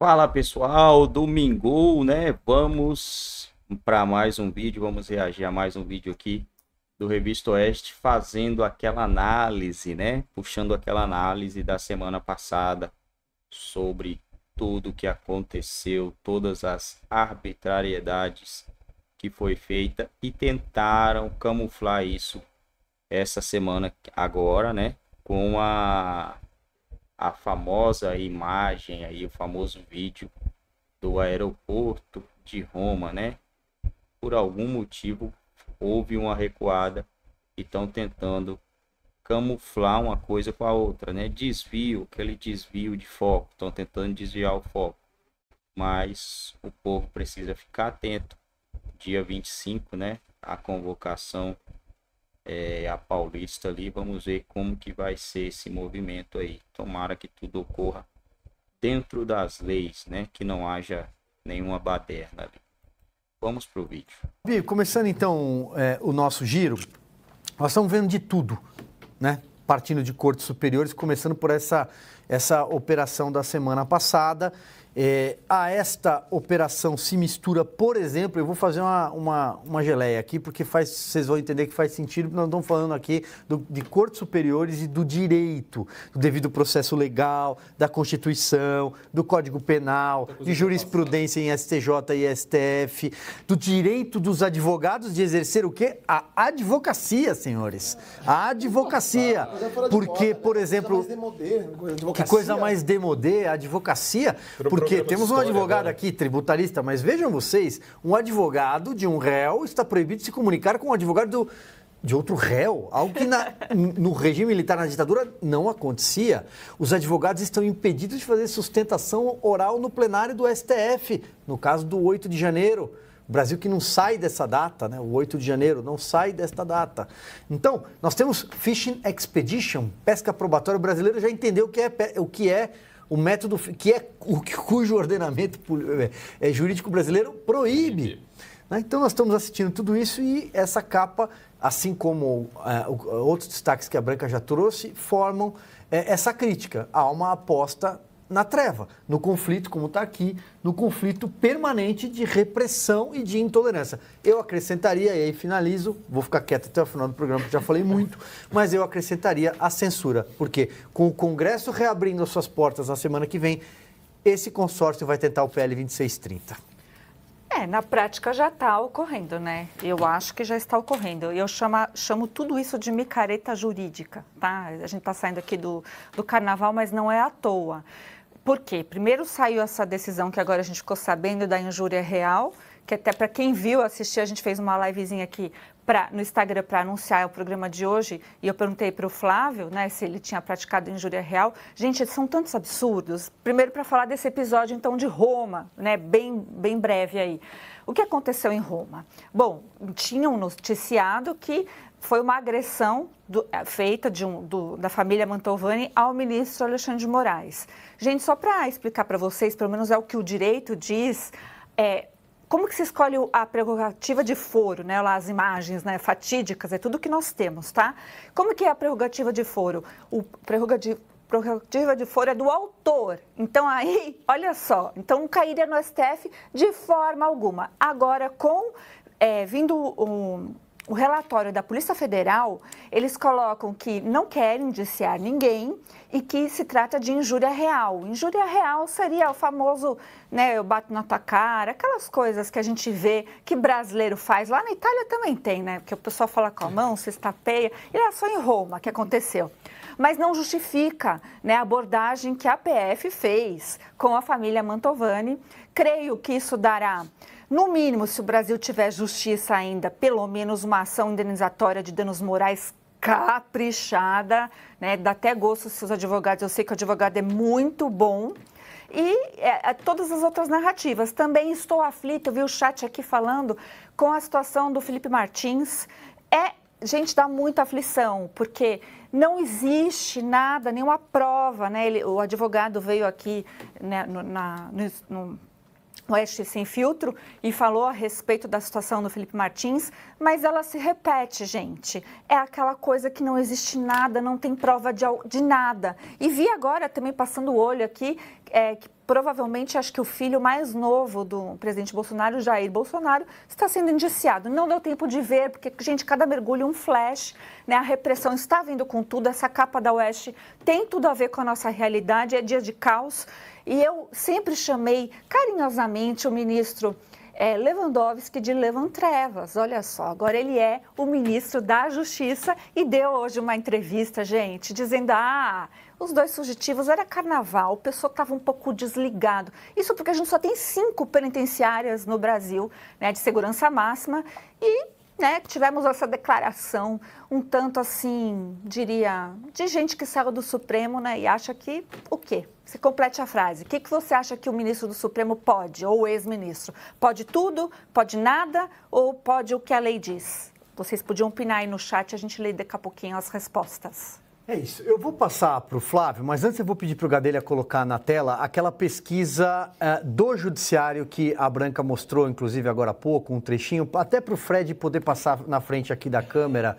Fala pessoal, domingo, né? Vamos para mais um vídeo, vamos reagir a mais um vídeo aqui do Revista Oeste, fazendo aquela análise, né? Puxando aquela análise da semana passada sobre tudo que aconteceu, todas as arbitrariedades que foi feita e tentaram camuflar isso essa semana agora, né? Com a a famosa imagem aí, o famoso vídeo do aeroporto de Roma, né? Por algum motivo houve uma recuada e estão tentando camuflar uma coisa com a outra, né? Desvio, aquele desvio de foco, estão tentando desviar o foco. Mas o povo precisa ficar atento. Dia 25, né? A convocação é, a Paulista ali. Vamos ver como que vai ser esse movimento aí. Tomara que tudo ocorra dentro das leis, né? Que não haja nenhuma baderna ali. Vamos para o vídeo. Bico, começando então é, o nosso giro, nós estamos vendo de tudo, né? Partindo de cortes superiores, começando por essa, essa operação da semana passada é, a esta operação se mistura, por exemplo, eu vou fazer uma, uma, uma geleia aqui, porque faz, vocês vão entender que faz sentido, porque nós estamos falando aqui do, de cortes superiores e do direito, do devido processo legal, da Constituição, do Código Penal, de jurisprudência em STJ e STF, do direito dos advogados de exercer o quê? A advocacia, senhores. A advocacia. É porque, por né? exemplo, que coisa mais demodê, a advocacia, porque porque temos um advogado agora. aqui, tributarista, mas vejam vocês, um advogado de um réu está proibido de se comunicar com um advogado do, de outro réu, algo que na, no regime militar, na ditadura, não acontecia. Os advogados estão impedidos de fazer sustentação oral no plenário do STF, no caso do 8 de janeiro. Brasil que não sai dessa data, né? o 8 de janeiro, não sai desta data. Então, nós temos Fishing Expedition, pesca probatória. O brasileiro já entendeu o que é, o que é o método que é o cujo ordenamento é, é jurídico brasileiro proíbe. Né? Então nós estamos assistindo tudo isso e essa capa, assim como uh, outros destaques que a Branca já trouxe, formam uh, essa crítica. Há uma aposta na treva, no conflito, como está aqui, no conflito permanente de repressão e de intolerância. Eu acrescentaria, e aí finalizo, vou ficar quieto até o final do programa, porque já falei muito, mas eu acrescentaria a censura, porque com o Congresso reabrindo as suas portas na semana que vem, esse consórcio vai tentar o PL 2630. É, na prática já está ocorrendo, né? Eu acho que já está ocorrendo. Eu chama, chamo tudo isso de micareta jurídica, tá? A gente está saindo aqui do, do carnaval, mas não é à toa. Por quê? Primeiro saiu essa decisão que agora a gente ficou sabendo da injúria real, que até para quem viu, assistiu, a gente fez uma livezinha aqui pra, no Instagram para anunciar o programa de hoje e eu perguntei para o Flávio né, se ele tinha praticado injúria real. Gente, são tantos absurdos. Primeiro, para falar desse episódio, então, de Roma, né, bem, bem breve aí. O que aconteceu em Roma? Bom, tinham noticiado que foi uma agressão do, eh, feita um, do, da família Mantovani ao ministro Alexandre de Moraes. Gente, só para explicar para vocês, pelo menos é o que o direito diz, é, como que se escolhe a prerrogativa de foro, né? Lá as imagens, né? Fatídicas, é tudo que nós temos, tá? Como que é a prerrogativa de foro? O prerrogativo prerrogativa de foro é do autor. Então aí, olha só, então não cairia no STF de forma alguma. Agora, com é, vindo um, o relatório da Polícia Federal, eles colocam que não querem indiciar ninguém e que se trata de injúria real. Injúria real seria o famoso, né, eu bato na tua cara, aquelas coisas que a gente vê que brasileiro faz. Lá na Itália também tem, né? Porque o pessoal fala com a mão, se estapeia. E lá só em Roma que aconteceu. Mas não justifica né, a abordagem que a PF fez com a família Mantovani. Creio que isso dará no mínimo, se o Brasil tiver justiça ainda, pelo menos uma ação indenizatória de danos morais caprichada, né? Dá até gosto se os advogados, eu sei que o advogado é muito bom. E é, é todas as outras narrativas. Também estou aflito, vi o chat aqui falando com a situação do Felipe Martins. É, gente, dá muita aflição, porque não existe nada, nenhuma prova, né? Ele, o advogado veio aqui né, no, na, no, no Oeste Sem Filtro e falou a respeito da situação do Felipe Martins, mas ela se repete, gente. É aquela coisa que não existe nada, não tem prova de, de nada. E vi agora, também passando o olho aqui, é, que provavelmente acho que o filho mais novo do presidente Bolsonaro, Jair Bolsonaro, está sendo indiciado. Não deu tempo de ver, porque, gente, cada mergulho um flash, né? A repressão está vindo com tudo, essa capa da Oeste tem tudo a ver com a nossa realidade, é dia de caos. E eu sempre chamei carinhosamente o ministro é, Lewandowski de Levantrevas. Olha só, agora ele é o ministro da Justiça e deu hoje uma entrevista, gente, dizendo: ah, os dois fugitivos, era carnaval, o pessoal estava um pouco desligado. Isso porque a gente só tem cinco penitenciárias no Brasil, né, de segurança máxima, e né, tivemos essa declaração um tanto assim, diria, de gente que saiu do Supremo né, e acha que o quê? Se complete a frase. O que, que você acha que o ministro do Supremo pode, ou o ex-ministro? Pode tudo, pode nada, ou pode o que a lei diz? Vocês podiam opinar aí no chat, a gente lê daqui a pouquinho as respostas. É isso. Eu vou passar para o Flávio, mas antes eu vou pedir para o Gadelha colocar na tela aquela pesquisa uh, do Judiciário que a Branca mostrou, inclusive agora há pouco, um trechinho, até para o Fred poder passar na frente aqui da câmera,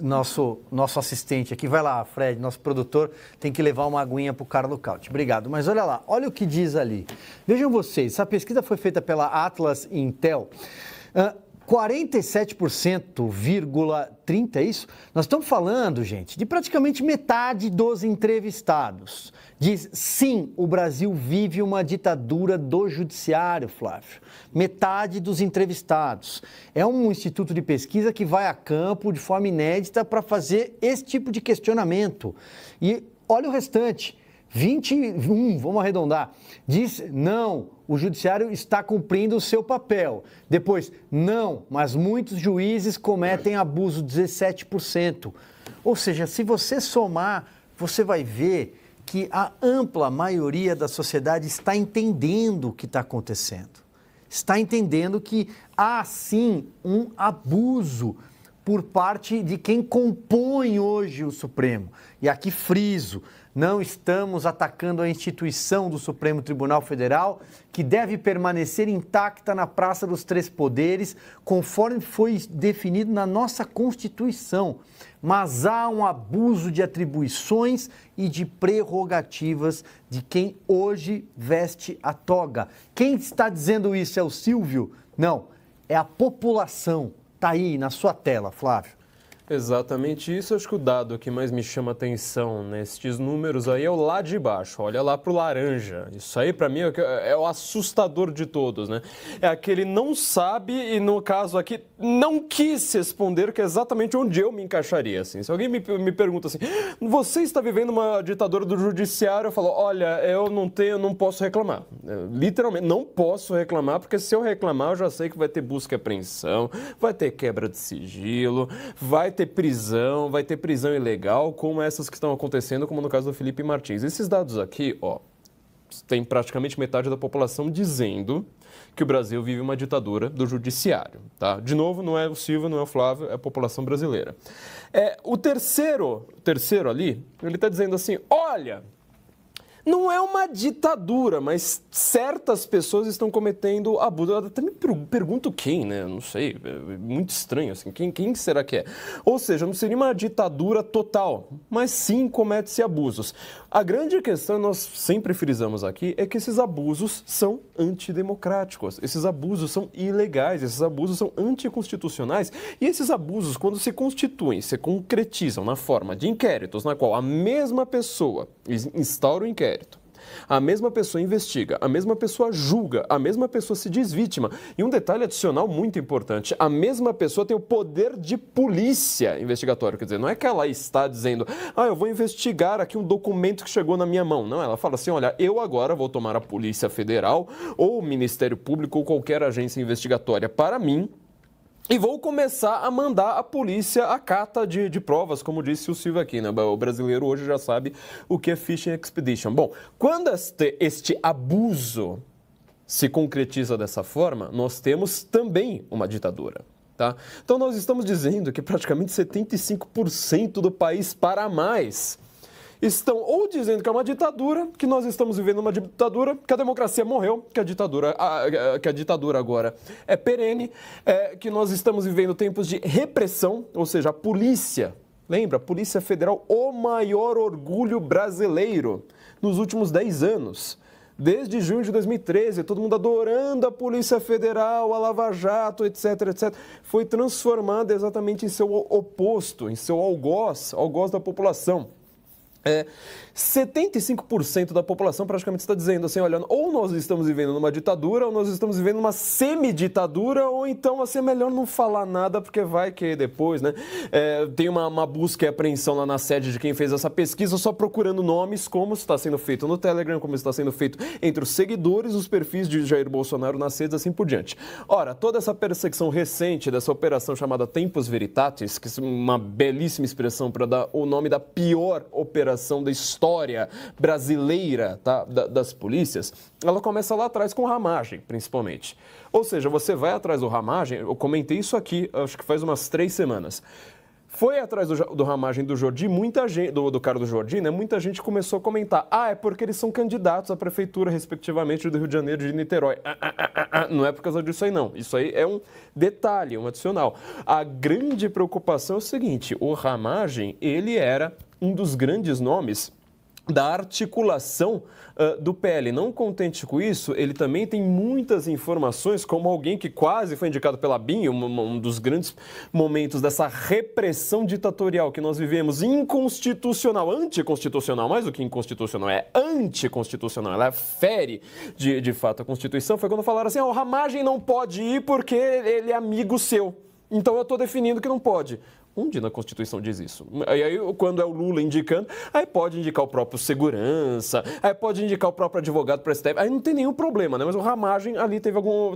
nosso, nosso assistente aqui. Vai lá, Fred, nosso produtor, tem que levar uma aguinha para o Carlo Caut. Obrigado. Mas olha lá, olha o que diz ali. Vejam vocês, essa pesquisa foi feita pela Atlas Intel. Uh, 47,30 é isso? Nós estamos falando, gente, de praticamente metade dos entrevistados. Diz sim, o Brasil vive uma ditadura do judiciário, Flávio. Metade dos entrevistados. É um instituto de pesquisa que vai a campo de forma inédita para fazer esse tipo de questionamento. E olha o restante. 21, vamos arredondar, diz não, o judiciário está cumprindo o seu papel. Depois, não, mas muitos juízes cometem abuso, 17%. Ou seja, se você somar, você vai ver que a ampla maioria da sociedade está entendendo o que está acontecendo. Está entendendo que há sim um abuso por parte de quem compõe hoje o Supremo. E aqui friso, não estamos atacando a instituição do Supremo Tribunal Federal, que deve permanecer intacta na Praça dos Três Poderes, conforme foi definido na nossa Constituição. Mas há um abuso de atribuições e de prerrogativas de quem hoje veste a toga. Quem está dizendo isso é o Silvio? Não, é a população Está aí na sua tela, Flávio. Exatamente isso. Acho que o dado que mais me chama atenção nestes números aí é o lá de baixo. Olha lá pro laranja. Isso aí para mim é, é o assustador de todos, né? É aquele não sabe e no caso aqui não quis responder que é exatamente onde eu me encaixaria, assim. Se alguém me, me pergunta assim, você está vivendo uma ditadura do judiciário? Eu falo, olha, eu não tenho, não posso reclamar. Eu, é, literalmente, não posso reclamar porque se eu reclamar eu já sei que vai ter busca e apreensão, vai ter quebra de sigilo, vai ter ter prisão, vai ter prisão ilegal, como essas que estão acontecendo, como no caso do Felipe Martins. Esses dados aqui, ó, tem praticamente metade da população dizendo que o Brasil vive uma ditadura do judiciário. Tá? De novo, não é o Silva, não é o Flávio, é a população brasileira. É, o terceiro, o terceiro ali, ele está dizendo assim: olha, não é uma ditadura, mas certas pessoas estão cometendo abuso. Eu até me pergunto quem, né? Eu não sei, é muito estranho assim. Quem, quem será que é? Ou seja, não seria uma ditadura total, mas sim comete-se abusos. A grande questão, nós sempre frisamos aqui, é que esses abusos são antidemocráticos, esses abusos são ilegais, esses abusos são anticonstitucionais e esses abusos, quando se constituem, se concretizam na forma de inquéritos na qual a mesma pessoa instaura o inquérito inquérito. A mesma pessoa investiga, a mesma pessoa julga, a mesma pessoa se diz vítima. E um detalhe adicional muito importante: a mesma pessoa tem o poder de polícia investigatória. Quer dizer, não é que ela está dizendo, ah, eu vou investigar aqui um documento que chegou na minha mão. Não, ela fala assim: olha, eu agora vou tomar a Polícia Federal ou o Ministério Público ou qualquer agência investigatória para mim e vou começar a mandar a polícia a cata de, de provas, como disse o Silvio aqui, né? O brasileiro hoje já sabe o que é fishing expedition. Bom, quando este, este abuso se concretiza dessa forma, nós temos também uma ditadura. Tá? Então nós estamos dizendo que praticamente 75% do país para mais estão ou dizendo que é uma ditadura, que nós estamos vivendo uma ditadura, que a democracia morreu, que a ditadura, que a ditadura agora é perene, é, que nós estamos vivendo tempos de repressão, ou seja, a polícia Lembra? Polícia Federal, o maior orgulho brasileiro nos últimos 10 anos. Desde junho de 2013, todo mundo adorando a Polícia Federal, a Lava Jato, etc, etc. Foi transformada exatamente em seu oposto, em seu algoz, algoz da população. E, 75% da população praticamente está dizendo assim, olha, ou nós estamos vivendo numa ditadura, ou nós estamos vivendo uma semi-ditadura, ou então assim, é melhor não falar nada, porque vai que depois, né? É, tem uma, uma, busca e apreensão lá na sede de quem fez essa pesquisa, só procurando nomes, como está sendo feito no Telegram, como está sendo feito entre os seguidores, os perfis de Jair Bolsonaro nas redes, assim por diante. Ora, toda essa perseguição recente dessa operação chamada Tempos Veritatis, que é uma belíssima expressão para dar o nome da pior operação da história história brasileira tá, da, das polícias, ela começa lá atrás com ramagem, principalmente. Ou seja, você vai atrás do ramagem, eu comentei isso aqui, acho que faz umas três semanas. Foi atrás do, do ramagem do Jordi, muita gente, do, do cara do Jordi, né? Muita gente começou a comentar. Ah, é porque eles são candidatos à prefeitura, respectivamente, do Rio de Janeiro e de Niterói. Ah ah, ah, ah, ah, não é por causa disso aí, não. Isso aí é um detalhe, um adicional. A grande preocupação é o seguinte: o ramagem, ele era um dos grandes nomes da articulação uh, do PL. Não contente com isso, ele também tem muitas informações, como alguém que quase foi indicado pela BIM, um, um dos grandes momentos dessa repressão ditatorial que nós vivemos, inconstitucional, anticonstitucional, mais do que inconstitucional, é anticonstitucional, ela fere de, de fato a Constituição, foi quando falaram assim, oh, o Ramagem não pode ir porque ele é amigo seu. Então eu estou definindo que não pode. Onde na Constituição diz isso? E aí, quando é o Lula indicando, aí pode indicar o próprio segurança, aí pode indicar o próprio advogado para STF, aí não tem nenhum problema, né? Mas o Ramagem ali teve, algum,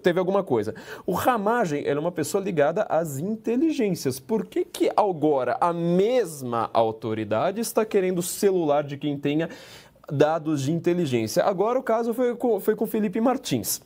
teve alguma coisa. O Ramagem era é uma pessoa ligada às inteligências. Por que, que agora a mesma autoridade está querendo o celular de quem tenha dados de inteligência? Agora o caso foi com, foi com Felipe Martins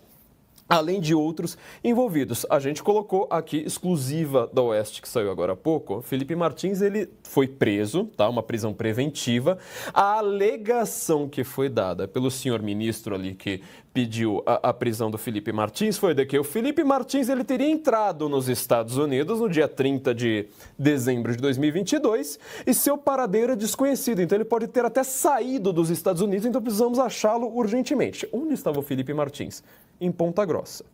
além de outros envolvidos. A gente colocou aqui exclusiva da Oeste que saiu agora há pouco. Felipe Martins ele foi preso, tá? Uma prisão preventiva. A alegação que foi dada pelo senhor ministro ali que pediu a, a, prisão do Felipe Martins foi de que o Felipe Martins ele teria entrado nos Estados Unidos no dia 30 de dezembro de 2022 e seu paradeiro é desconhecido, então ele pode ter até saído dos Estados Unidos, então precisamos achá-lo urgentemente. Onde estava o Felipe Martins? Em Ponta Grossa.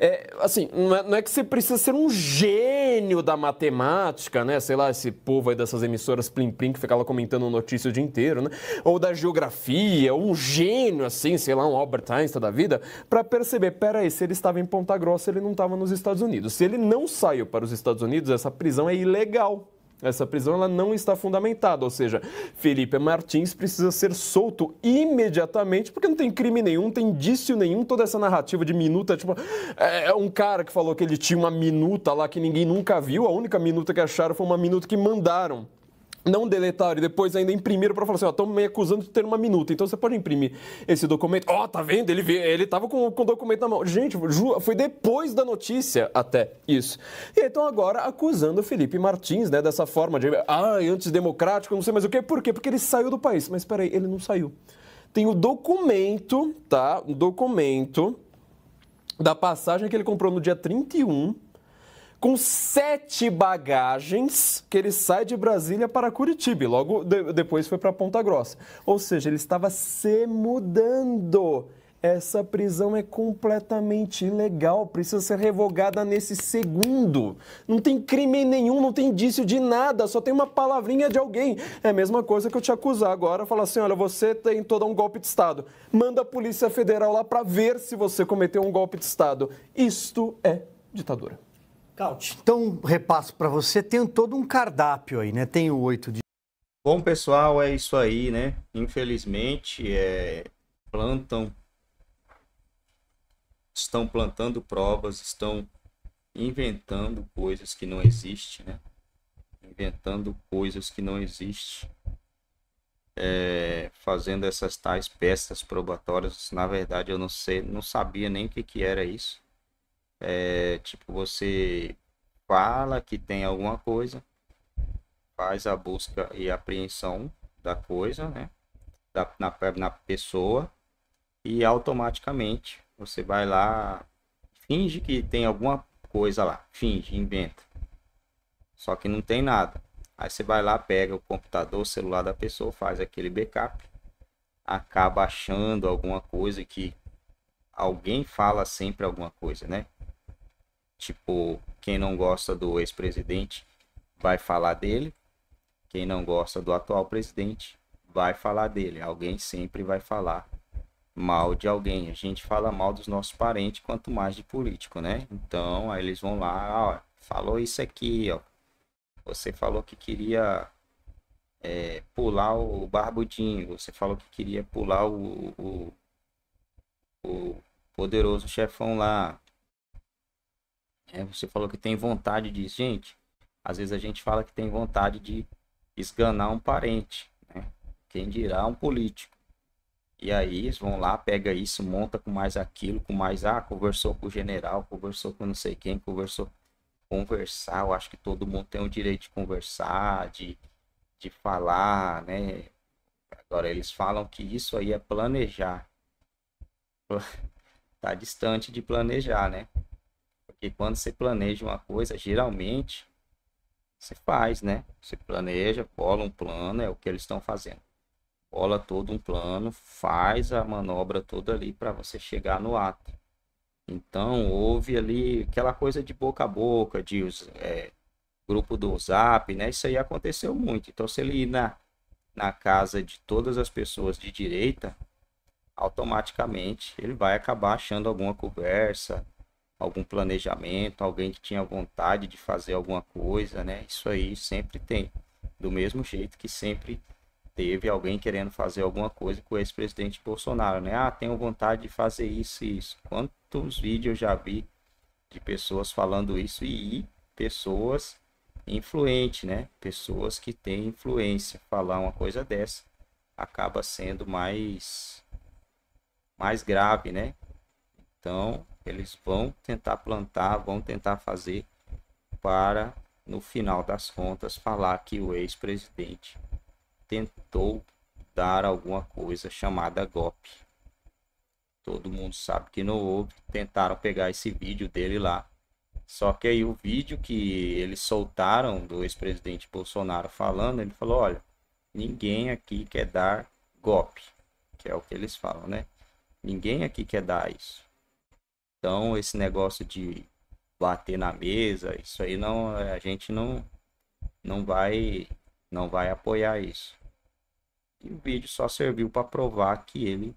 É, assim, não é, não é, que você precisa ser um gênio da matemática, né? Sei lá, esse povo aí dessas emissoras Plim Plim que fica lá comentando notícia o dia inteiro, né? Ou da geografia, um gênio assim, sei lá, um Albert Einstein da vida, para perceber, peraí, se ele estava em Ponta Grossa, ele não estava nos Estados Unidos. Se ele não saiu para os Estados Unidos, essa prisão é ilegal. Essa prisão ela não está fundamentada, ou seja, Felipe Martins precisa ser solto imediatamente, porque não tem crime nenhum, não tem indício nenhum, toda essa narrativa de minuta, tipo, é um cara que falou que ele tinha uma minuta lá que ninguém nunca viu, a única minuta que acharam foi uma minuta que mandaram não deletar e depois ainda imprimir para falar assim, ó, estão me acusando de ter uma minuta, então você pode imprimir esse documento. Ó, oh, tá vendo? Ele ele tava com, com o documento na mão. Gente, foi depois da notícia até isso. E então agora acusando o Felipe Martins, né, dessa forma de, ah, antidemocrático, não sei mais o quê. Por quê? Porque ele saiu do país. Mas espera aí, ele não saiu. Tem o documento, tá? O documento da passagem que ele comprou no dia 31 com sete bagagens que ele sai de Brasília para Curitiba. logo de, depois foi para Ponta Grossa. Ou seja, ele estava se mudando. Essa prisão é completamente ilegal, precisa ser revogada nesse segundo. Não tem crime nenhum, não tem indício de nada, só tem uma palavrinha de alguém. É a mesma coisa que eu te acusar agora, falar assim: olha, você tem todo um golpe de Estado. Manda a Polícia Federal lá para ver se você cometeu um golpe de Estado. Isto é ditadura. Então, repasso para você, tem todo um cardápio aí, né? Tem o oito de... Bom, pessoal, é isso aí, né? Infelizmente, é... plantam... Estão plantando provas, estão inventando coisas que não existem, né? Inventando coisas que não existem. É, fazendo essas tais peças probatórias, na verdade eu não sei, não sabia nem o que, que era isso. É, tipo, você fala que tem alguma coisa, faz a busca e apreensão da coisa, né? Da, na, na pessoa, e automaticamente você vai lá, finge que tem alguma coisa lá, finge, inventa. Só que não tem nada. Aí você vai lá, pega o computador, o celular da pessoa, faz aquele backup, acaba achando alguma coisa que alguém fala sempre alguma coisa, né? Tipo, quem não gosta do ex-presidente vai falar dele. Quem não gosta do atual presidente vai falar dele. Alguém sempre vai falar mal de alguém. A gente fala mal dos nossos parentes, quanto mais de político, né? Então, aí eles vão lá, ah, ó, falou isso aqui, ó. Você falou que queria é, pular o barbudinho, você falou que queria pular o, o, o poderoso chefão lá. É, você falou que tem vontade disso. Gente, às vezes a gente fala que tem vontade de esganar um parente, né? Quem dirá um político. E aí eles vão lá, pega isso, monta com mais aquilo, com mais ah, conversou com o general, conversou com não sei quem, conversou conversar, eu acho que todo mundo tem o direito de conversar, de, de falar, né? Agora eles falam que isso aí é planejar. tá distante de planejar, né? Porque quando você planeja uma coisa, geralmente você faz, né? Você planeja, cola um plano, é o que eles estão fazendo. Cola todo um plano, faz a manobra toda ali para você chegar no ato. Então, houve ali aquela coisa de boca a boca, de é, grupo do WhatsApp, né? Isso aí aconteceu muito. Então, se ele ir na, na casa de todas as pessoas de direita, automaticamente ele vai acabar achando alguma conversa, algum planejamento, alguém que tinha vontade de fazer alguma coisa, né? Isso aí sempre tem. Do mesmo jeito que sempre teve alguém querendo fazer alguma coisa com o ex-presidente Bolsonaro, né? Ah, tenho vontade de fazer isso e isso. Quantos vídeos eu já vi de pessoas falando isso e pessoas influentes, né? Pessoas que têm influência. Falar uma coisa dessa acaba sendo mais mais grave, né? Então, eles vão tentar plantar, vão tentar fazer para, no final das contas, falar que o ex-presidente tentou dar alguma coisa chamada golpe. Todo mundo sabe que não houve. Tentaram pegar esse vídeo dele lá. Só que aí o vídeo que eles soltaram do ex-presidente Bolsonaro falando, ele falou: olha, ninguém aqui quer dar golpe, que é o que eles falam, né? Ninguém aqui quer dar isso. Então, esse negócio de bater na mesa, isso aí não, é, a gente não, não vai, não vai apoiar isso. E o vídeo só serviu para provar que ele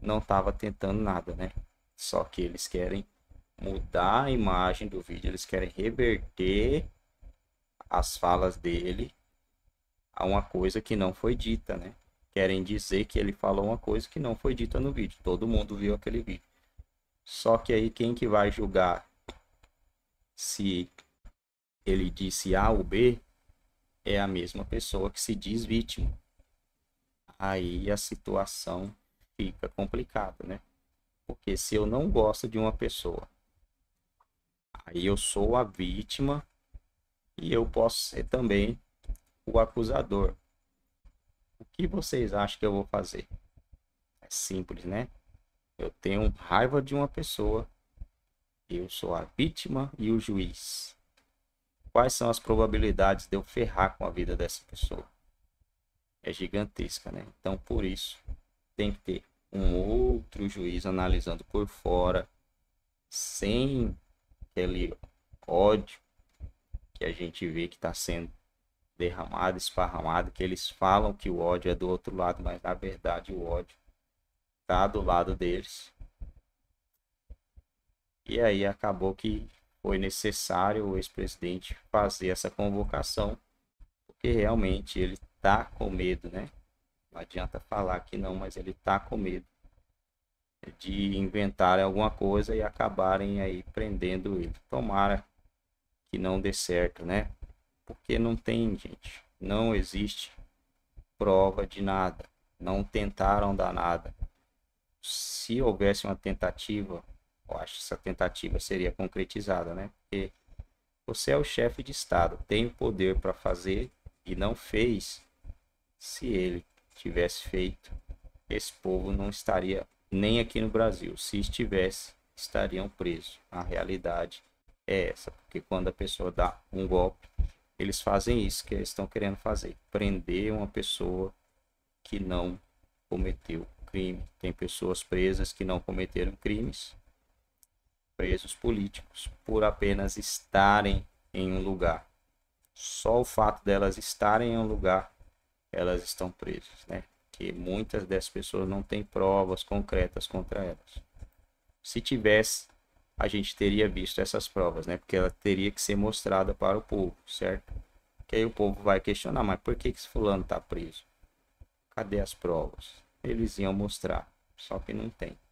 não estava tentando nada, né? Só que eles querem mudar a imagem do vídeo, eles querem reverter as falas dele a uma coisa que não foi dita, né? Querem dizer que ele falou uma coisa que não foi dita no vídeo. Todo mundo viu aquele vídeo. Só que aí quem que vai julgar se ele disse A ou B é a mesma pessoa que se diz vítima. Aí a situação fica complicada, né? Porque se eu não gosto de uma pessoa, aí eu sou a vítima e eu posso ser também o acusador. O que vocês acham que eu vou fazer? É simples, né? Eu tenho raiva de uma pessoa. Eu sou a vítima e o juiz. Quais são as probabilidades de eu ferrar com a vida dessa pessoa? É gigantesca, né? Então, por isso, tem que ter um outro juiz analisando por fora, sem aquele ódio que a gente vê que está sendo derramado, esparramado, que eles falam que o ódio é do outro lado, mas na verdade o ódio tá do lado deles. E aí acabou que foi necessário o ex-presidente fazer essa convocação, porque realmente ele tá com medo, né? Não adianta falar que não, mas ele tá com medo de inventarem alguma coisa e acabarem aí prendendo ele. Tomara que não dê certo, né? Porque não tem, gente, não existe prova de nada. Não tentaram dar nada se houvesse uma tentativa, eu acho que essa tentativa seria concretizada, né? Porque você é o chefe de Estado, tem o poder para fazer e não fez. Se ele tivesse feito, esse povo não estaria nem aqui no Brasil. Se estivesse, estariam presos. A realidade é essa, porque quando a pessoa dá um golpe, eles fazem isso que eles estão querendo fazer: prender uma pessoa que não cometeu crime. Tem pessoas presas que não cometeram crimes, presos políticos, por apenas estarem em um lugar. Só o fato delas estarem em um lugar, elas estão presas, né? Que muitas dessas pessoas não têm provas concretas contra elas. Se tivesse, a gente teria visto essas provas, né? Porque ela teria que ser mostrada para o povo, certo? Que aí o povo vai questionar, mas por que que esse fulano está preso? Cadê as provas? eles iam mostrar. Só que não tem.